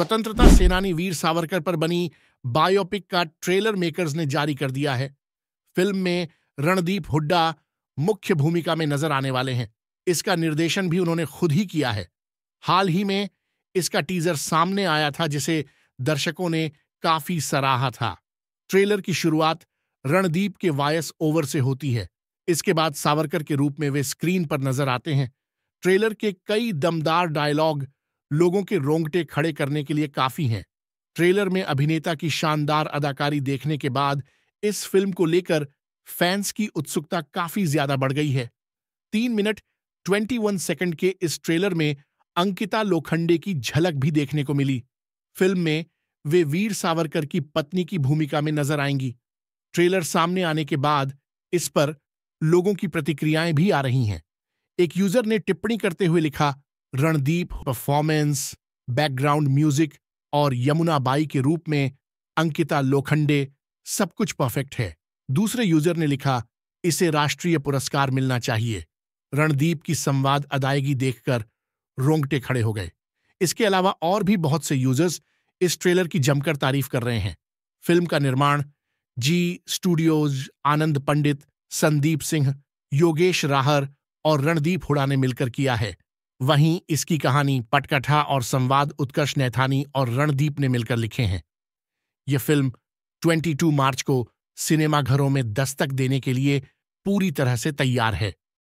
स्वतंत्रता सेनानी वीर सावरकर पर बनी बायोपिक का ट्रेलर मेकर्स ने जारी कर दिया है फिल्म में रणदीप हुड्डा मुख्य भूमिका में नजर आने वाले हैं इसका निर्देशन भी उन्होंने खुद ही किया है हाल ही में इसका टीजर सामने आया था जिसे दर्शकों ने काफी सराहा था ट्रेलर की शुरुआत रणदीप के वायस ओवर से होती है इसके बाद सावरकर के रूप में वे स्क्रीन पर नजर आते हैं ट्रेलर के कई दमदार डायलॉग लोगों के रोंगटे खड़े करने के लिए काफी हैं ट्रेलर में अभिनेता की शानदार अदाकारी देखने के बाद इस फिल्म को लेकर फैंस की उत्सुकता काफी ज्यादा बढ़ गई है तीन मिनट ट्वेंटी वन सेकेंड के इस ट्रेलर में अंकिता लोखंडे की झलक भी देखने को मिली फिल्म में वे वीर सावरकर की पत्नी की भूमिका में नजर आएंगी ट्रेलर सामने आने के बाद इस पर लोगों की प्रतिक्रियाएं भी आ रही हैं एक यूजर ने टिप्पणी करते हुए लिखा रणदीप परफॉर्मेंस बैकग्राउंड म्यूजिक और यमुना बाई के रूप में अंकिता लोखंडे सब कुछ परफेक्ट है दूसरे यूजर ने लिखा इसे राष्ट्रीय पुरस्कार मिलना चाहिए रणदीप की संवाद अदायगी देखकर रोंगटे खड़े हो गए इसके अलावा और भी बहुत से यूजर्स इस ट्रेलर की जमकर तारीफ कर रहे हैं फिल्म का निर्माण जी स्टूडियोज आनंद पंडित संदीप सिंह योगेश राहर और रणदीप हुड़ा ने मिलकर किया है वहीं इसकी कहानी पटकथा और संवाद उत्कर्ष नैथानी और रणदीप ने मिलकर लिखे हैं ये फिल्म 22 मार्च को सिनेमाघरों में दस्तक देने के लिए पूरी तरह से तैयार है